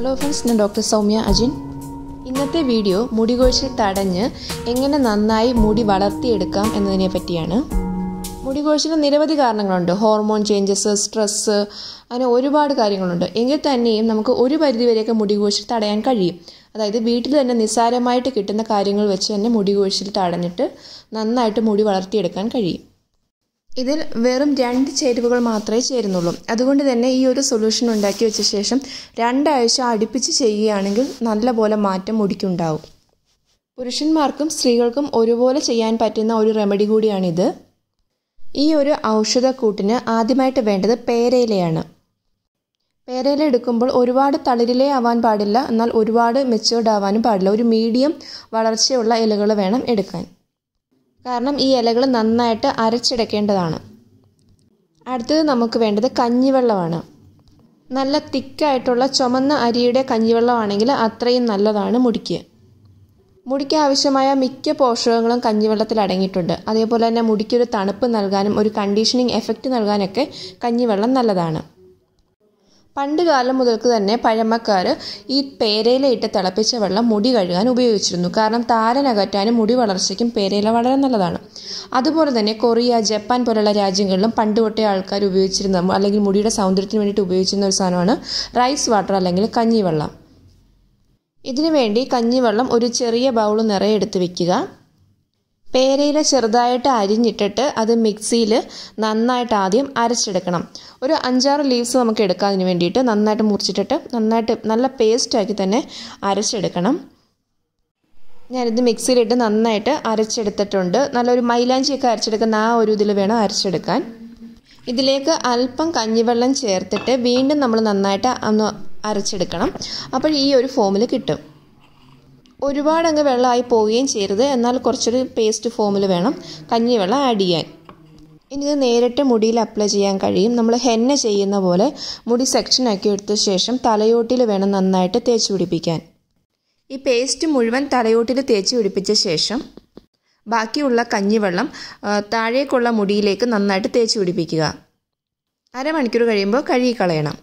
hello friends ഞാൻ doctor Saumya Ajin ഇന്നത്തെ video മുടി കൊഴിച്ചിൽ തടഞ്ഞ് എങ്ങനെ നന്നായി മുടി വളർത്തിയെടുക്കാം എന്നതിനെ പറ്റിയാണ് മുടി കൊഴിച്ചിന് നിരവധി കാരണങ്ങളുണ്ട് ഹോർമോൺ ചേഞ്ചസ് സ്ട്രെസ്സ് അങ്ങനെ ഒരുപാട് കാര്യങ്ങളുണ്ട് എങ്കിൽ തന്നെയും നമുക്ക് ഒരു പരിധിവരെയൊക്കെ മുടി കൊഴിച്ചിൽ തടയാൻ കഴിയും അതായത് വീട്ടിൽ തന്നെ നിസ്സാരമായിട്ട് കിട്ടുന്ന കാര്യങ്ങൾ വെച്ച് തന്നെ മുടി കൊഴിച്ചിൽ തടഞ്ഞിട്ട് നന്നായിട്ട് മുടി വളർത്തിയെടുക്കാൻ കഴിയും ഇതിൽ വെറും രണ്ട് ചേരുവകൾ മാത്രമേ ചേരുന്നുള്ളൂ അതുകൊണ്ട് തന്നെ ഈ ഒരു സൊല്യൂഷൻ ഉണ്ടാക്കി വെച്ച ശേഷം രണ്ടാഴ്ച അടുപ്പിച്ച് ചെയ്യുകയാണെങ്കിൽ നല്ലപോലെ മാറ്റം മുടിക്കുണ്ടാവും പുരുഷന്മാർക്കും സ്ത്രീകൾക്കും ഒരുപോലെ ചെയ്യാൻ പറ്റുന്ന ഒരു റെമഡി കൂടിയാണിത് ഈ ഒരു ഔഷധക്കൂട്ടിന് ആദ്യമായിട്ട് വേണ്ടത് പേരയിലയാണ് പേരയില എടുക്കുമ്പോൾ ഒരുപാട് തളിരിലേ ആവാൻ പാടില്ല എന്നാൽ ഒരുപാട് മെച്ചുവേർഡ് ആവാനും പാടില്ല ഒരു മീഡിയം വളർച്ചയുള്ള ഇലകൾ വേണം എടുക്കാൻ കാരണം ഈ ഇലകൾ നന്നായിട്ട് അരച്ചെടുക്കേണ്ടതാണ് അടുത്തത് നമുക്ക് വേണ്ടത് കഞ്ഞിവെള്ളമാണ് നല്ല തിക്കായിട്ടുള്ള ചുമന്ന അരിയുടെ കഞ്ഞിവെള്ളമാണെങ്കിൽ അത്രയും നല്ലതാണ് മുടിക്ക് മുടിക്ക് ആവശ്യമായ മിക്ക പോഷകങ്ങളും കഞ്ഞിവെള്ളത്തിൽ അടങ്ങിയിട്ടുണ്ട് അതേപോലെ തന്നെ മുടിക്കൊരു തണുപ്പ് നൽകാനും ഒരു കണ്ടീഷനിങ് എഫക്റ്റ് നൽകാനൊക്കെ കഞ്ഞിവെള്ളം നല്ലതാണ് പണ്ട് കാലം മുതൽക്ക് തന്നെ പഴമക്കാർ ഈ പേരയിലയിട്ട് തിളപ്പിച്ച വെള്ളം മുടി കഴുകാൻ ഉപയോഗിച്ചിരുന്നു കാരണം താരനകറ്റാനും മുടി വളർച്ചയ്ക്കും പേരയില വളരെ നല്ലതാണ് അതുപോലെ തന്നെ കൊറിയ ജപ്പാൻ പോലുള്ള രാജ്യങ്ങളിലും പണ്ട് തൊട്ടേ ആൾക്കാർ ഉപയോഗിച്ചിരുന്ന അല്ലെങ്കിൽ മുടിയുടെ സൗന്ദര്യത്തിന് വേണ്ടിയിട്ട് ഉപയോഗിച്ചിരുന്ന ഒരു സാധനമാണ് റൈസ് വാട്ടർ അല്ലെങ്കിൽ കഞ്ഞിവെള്ളം ഇതിനുവേണ്ടി കഞ്ഞിവെള്ളം ഒരു ചെറിയ ബൗൾ നിറയെ എടുത്ത് വെക്കുക പേരയില ചെറുതായിട്ട് അരിഞ്ഞിട്ടിട്ട് അത് മിക്സിയിൽ നന്നായിട്ട് ആദ്യം അരച്ചെടുക്കണം ഒരു അഞ്ചാറ് ലീവ്സ് നമുക്ക് എടുക്കാൻ വേണ്ടിയിട്ട് നന്നായിട്ട് മുറിച്ചിട്ടിട്ട് നന്നായിട്ട് നല്ല പേസ്റ്റാക്കി തന്നെ അരച്ചെടുക്കണം ഞാനിത് മിക്സിയിലിട്ട് നന്നായിട്ട് അരച്ചെടുത്തിട്ടുണ്ട് നല്ലൊരു മൈലാഞ്ചിയൊക്കെ അരച്ചെടുക്കുന്ന ആ ഒരു ഇതിൽ വേണം അരച്ചെടുക്കാൻ ഇതിലേക്ക് അല്പം കഞ്ഞിവെള്ളം ചേർത്തിട്ട് വീണ്ടും നമ്മൾ നന്നായിട്ട് ഒന്ന് അരച്ചെടുക്കണം അപ്പോൾ ഈ ഒരു ഫോമിൽ കിട്ടും ഒരുപാടങ്ങ് വെള്ളമായി പോവുകയും ചെയ്യരുത് എന്നാൽ കുറച്ചൊരു പേസ്റ്റ് ഫോമിൽ വേണം കഞ്ഞിവെള്ളം ആഡ് ചെയ്യാൻ ഇനി ഇത് നേരിട്ട് മുടിയിൽ അപ്ലൈ ചെയ്യാൻ കഴിയും നമ്മൾ ഹെന്ന ചെയ്യുന്ന പോലെ മുടി സെക്ഷനാക്കി എടുത്ത ശേഷം തലയോട്ടിൽ വേണം നന്നായിട്ട് തേച്ച് പിടിപ്പിക്കാൻ ഈ പേസ്റ്റ് മുഴുവൻ തലയോട്ടിൽ തേച്ച് പിടിപ്പിച്ച ശേഷം ബാക്കിയുള്ള കഞ്ഞിവെള്ളം താഴേക്കുള്ള മുടിയിലേക്ക് നന്നായിട്ട് തേച്ച് പിടിപ്പിക്കുക അരമണിക്കൂർ കഴിയുമ്പോൾ കഴുകിക്കളയണം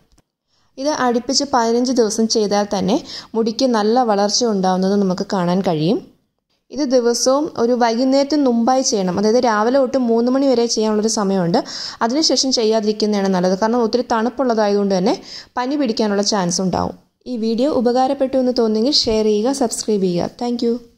ഇത് അടുപ്പിച്ച് പതിനഞ്ച് ദിവസം ചെയ്താൽ തന്നെ മുടിക്ക് നല്ല വളർച്ച ഉണ്ടാവുന്നത് നമുക്ക് കാണാൻ കഴിയും ഇത് ദിവസവും ഒരു വൈകുന്നേരത്തിന് മുമ്പായി ചെയ്യണം അതായത് രാവിലെ തൊട്ട് മൂന്ന് മണി വരെ ചെയ്യാനുള്ളൊരു സമയമുണ്ട് അതിനുശേഷം ചെയ്യാതിരിക്കുന്നതാണ് നല്ലത് കാരണം ഒത്തിരി തണുപ്പുള്ളതായതുകൊണ്ട് തന്നെ പനി പിടിക്കാനുള്ള ചാൻസ് ഉണ്ടാവും ഈ വീഡിയോ ഉപകാരപ്പെട്ടു എന്ന് തോന്നിയെങ്കിൽ ഷെയർ ചെയ്യുക സബ്സ്ക്രൈബ് ചെയ്യുക താങ്ക്